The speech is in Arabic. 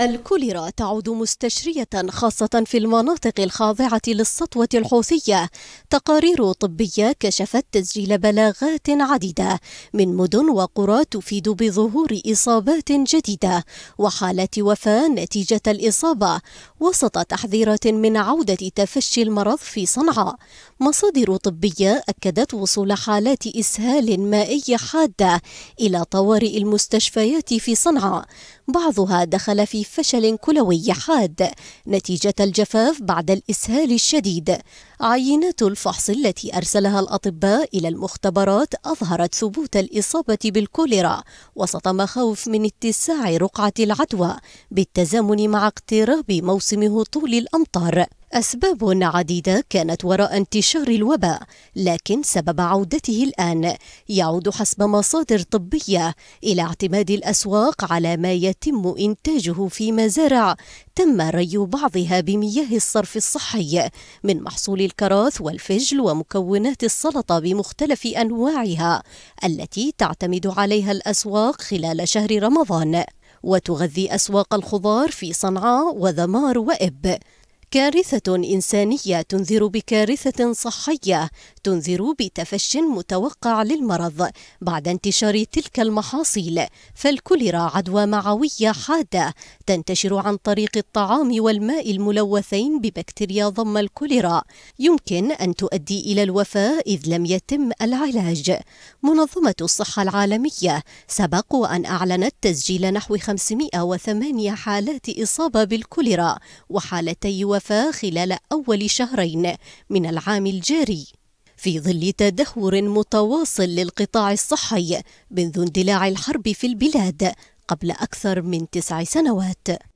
الكوليرا تعود مستشرية خاصة في المناطق الخاضعة للسطوة الحوثية تقارير طبية كشفت تسجيل بلاغات عديدة من مدن وقرى تفيد بظهور إصابات جديدة وحالة وفاة نتيجة الإصابة وسط تحذيرات من عودة تفشي المرض في صنعاء مصادر طبية أكدت وصول حالات إسهال مائي حادة إلى طوارئ المستشفيات في صنعاء بعضها دخل في فشل كلوي حاد نتيجة الجفاف بعد الإسهال الشديد عينات الفحص التي أرسلها الأطباء إلى المختبرات أظهرت ثبوت الإصابة بالكوليرا وسط مخاوف من اتساع رقعة العدوى بالتزامن مع اقتراب موسم هطول الأمطار أسباب عديدة كانت وراء انتشار الوباء لكن سبب عودته الآن يعود حسب مصادر طبية إلى اعتماد الأسواق على ما يتم إنتاجه في مزارع تم ري بعضها بمياه الصرف الصحي من محصول الكراث والفجل ومكونات السلطة بمختلف أنواعها التي تعتمد عليها الأسواق خلال شهر رمضان وتغذي أسواق الخضار في صنعاء وذمار وإب كارثة إنسانية تنذر بكارثة صحية تنذر بتفش متوقع للمرض بعد انتشار تلك المحاصيل فالكوليرا عدوى معوية حادة تنتشر عن طريق الطعام والماء الملوثين ببكتيريا ضم الكوليرا يمكن أن تؤدي إلى الوفاة إذ لم يتم العلاج منظمة الصحة العالمية سبق أن أعلنت تسجيل نحو 508 حالات إصابة بالكوليرا وحالتي وفاة ضاعف خلال أول شهرين من العام الجاري في ظل تدهور متواصل للقطاع الصحي منذ اندلاع الحرب في البلاد قبل أكثر من تسع سنوات